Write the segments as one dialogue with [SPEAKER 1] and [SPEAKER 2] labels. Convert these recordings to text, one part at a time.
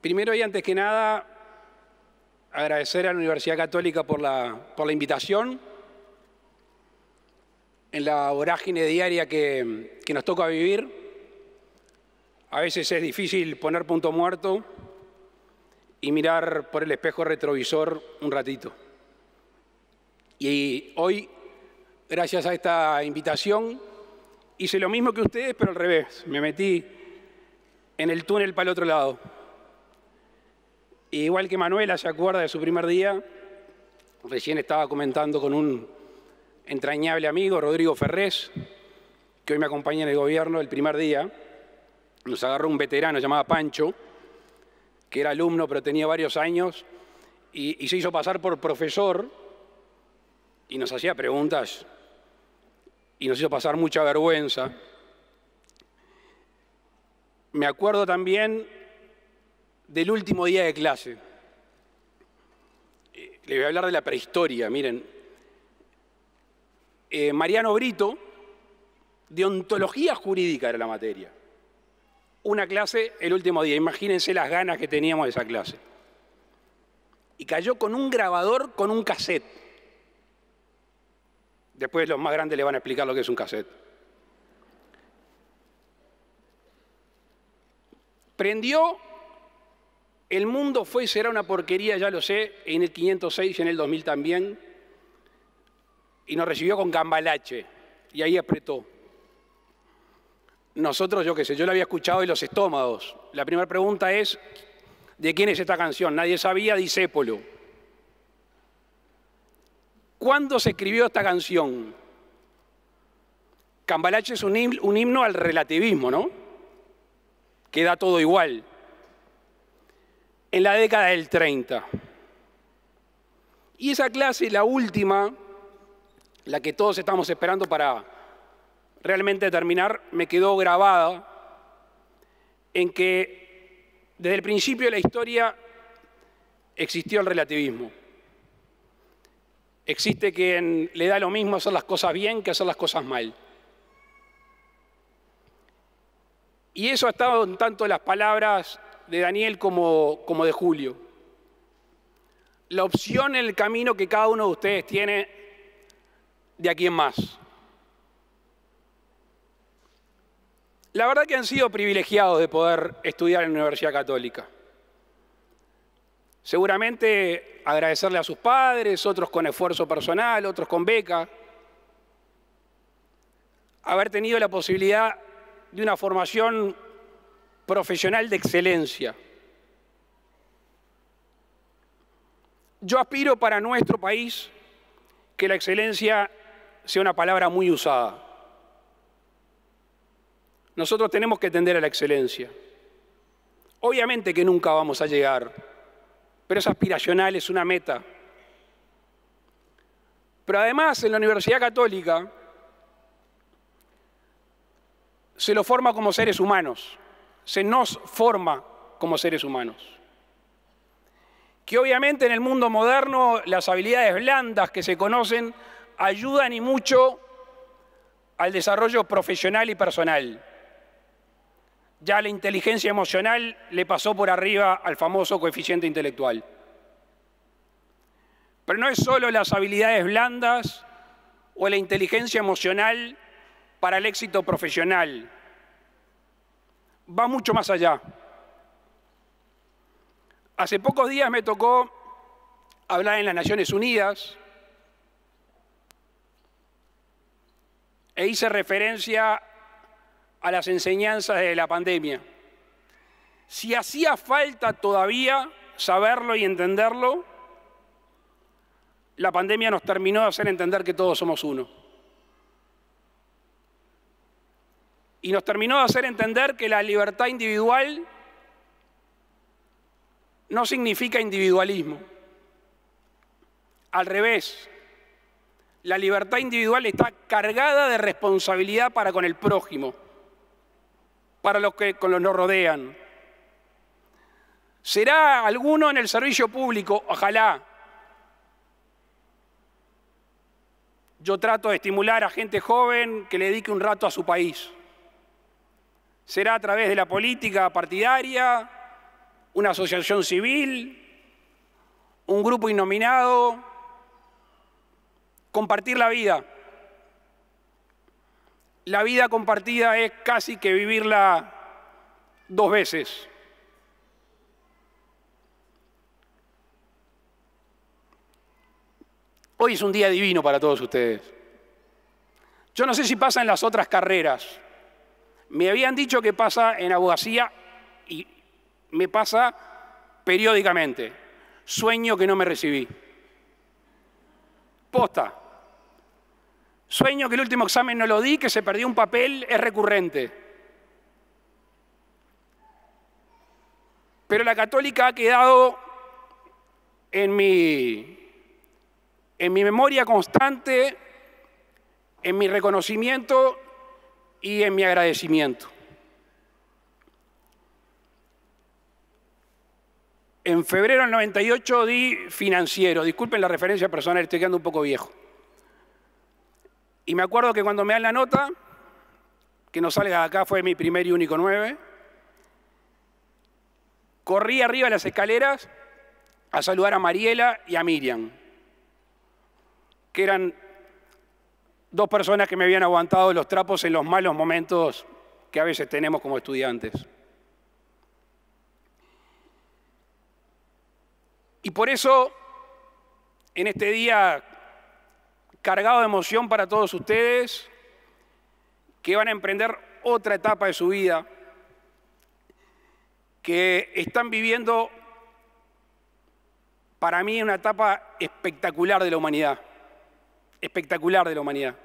[SPEAKER 1] Primero y antes que nada, agradecer a la Universidad Católica por la, invitación. En la vorágine diaria que nos toca vivir, a veces es difícil poner punto muerto y mirar por el espejo retrovisor un ratito. Y hoy, gracias a esta invitación, hice lo mismo que ustedes, pero al revés. Me metí en el túnel para el otro lado igual que Manuela se acuerda de su primer día, recién estaba comentando con un entrañable amigo, Rodrigo Ferrés, que hoy me acompaña en el gobierno el primer día, nos agarró un veterano llamado Pancho, que era alumno pero tenía varios años, y, y se hizo pasar por profesor y nos hacía preguntas y nos hizo pasar mucha vergüenza. Me acuerdo también del último día de clase. Eh, le voy a hablar de la prehistoria, miren. Eh, Mariano Brito, de ontología jurídica era la materia. Una clase el último día, imagínense las ganas que teníamos de esa clase. Y cayó con un grabador con un cassette. Después los más grandes le van a explicar lo que es un cassette. Prendió el mundo fue y será una porquería, ya lo sé, en el 506 y en el 2000 también. Y nos recibió con cambalache. Y ahí apretó. Nosotros, yo qué sé, yo lo había escuchado de los estómagos. La primera pregunta es, ¿de quién es esta canción? Nadie sabía, disépolo. ¿Cuándo se escribió esta canción? Cambalache es un himno, un himno al relativismo, ¿no? Queda todo igual en la década del 30. Y esa clase, la última, la que todos estamos esperando para realmente terminar, me quedó grabada en que desde el principio de la historia existió el relativismo. Existe quien le da lo mismo hacer las cosas bien que hacer las cosas mal. Y eso ha estado en tanto las palabras de Daniel como, como de Julio. La opción, el camino que cada uno de ustedes tiene de aquí en más. La verdad que han sido privilegiados de poder estudiar en la Universidad Católica. Seguramente agradecerle a sus padres, otros con esfuerzo personal, otros con beca, haber tenido la posibilidad de una formación profesional de excelencia. Yo aspiro para nuestro país que la excelencia sea una palabra muy usada. Nosotros tenemos que tender a la excelencia. Obviamente que nunca vamos a llegar, pero es aspiracional, es una meta. Pero además en la Universidad Católica se lo forma como seres humanos se nos forma como seres humanos. Que obviamente en el mundo moderno las habilidades blandas que se conocen ayudan y mucho al desarrollo profesional y personal. Ya la inteligencia emocional le pasó por arriba al famoso coeficiente intelectual. Pero no es solo las habilidades blandas o la inteligencia emocional para el éxito profesional, va mucho más allá. Hace pocos días me tocó hablar en las Naciones Unidas e hice referencia a las enseñanzas de la pandemia. Si hacía falta todavía saberlo y entenderlo, la pandemia nos terminó de hacer entender que todos somos uno. y nos terminó de hacer entender que la libertad individual no significa individualismo. Al revés, la libertad individual está cargada de responsabilidad para con el prójimo, para los que con los nos rodean. ¿Será alguno en el servicio público? Ojalá. Yo trato de estimular a gente joven que le dedique un rato a su país será a través de la política partidaria, una asociación civil, un grupo innominado, compartir la vida. La vida compartida es casi que vivirla dos veces. Hoy es un día divino para todos ustedes. Yo no sé si pasa en las otras carreras. Me habían dicho que pasa en abogacía y me pasa periódicamente. Sueño que no me recibí. Posta. Sueño que el último examen no lo di, que se perdió un papel, es recurrente. Pero la católica ha quedado en mi, en mi memoria constante, en mi reconocimiento y en mi agradecimiento. En febrero del 98 di financiero, disculpen la referencia personal, estoy quedando un poco viejo. Y me acuerdo que cuando me dan la nota, que no salga de acá fue mi primer y único 9, corrí arriba de las escaleras a saludar a Mariela y a Miriam, que eran dos personas que me habían aguantado los trapos en los malos momentos que a veces tenemos como estudiantes. Y por eso, en este día cargado de emoción para todos ustedes, que van a emprender otra etapa de su vida, que están viviendo, para mí, una etapa espectacular de la humanidad espectacular de la humanidad.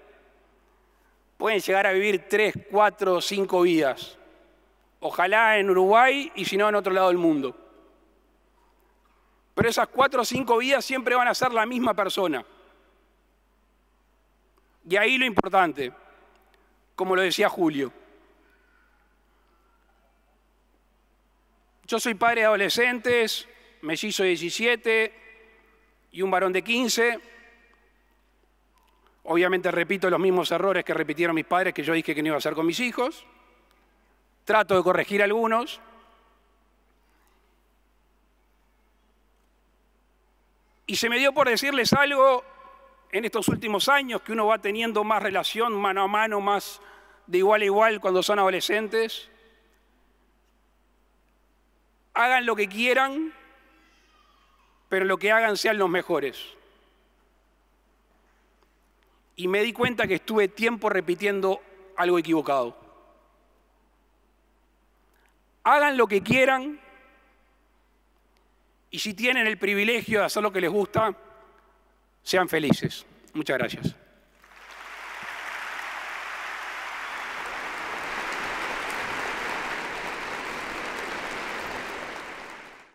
[SPEAKER 1] Pueden llegar a vivir tres, cuatro, cinco vidas. Ojalá en Uruguay y si no en otro lado del mundo. Pero esas cuatro o cinco vidas siempre van a ser la misma persona. Y ahí lo importante, como lo decía Julio. Yo soy padre de adolescentes, mellizo de 17 y un varón de 15 Obviamente repito los mismos errores que repitieron mis padres que yo dije que no iba a hacer con mis hijos. Trato de corregir algunos. Y se me dio por decirles algo en estos últimos años que uno va teniendo más relación mano a mano, más de igual a igual cuando son adolescentes. Hagan lo que quieran, pero lo que hagan sean los mejores y me di cuenta que estuve tiempo repitiendo algo equivocado. Hagan lo que quieran y si tienen el privilegio de hacer lo que les gusta, sean felices. Muchas gracias.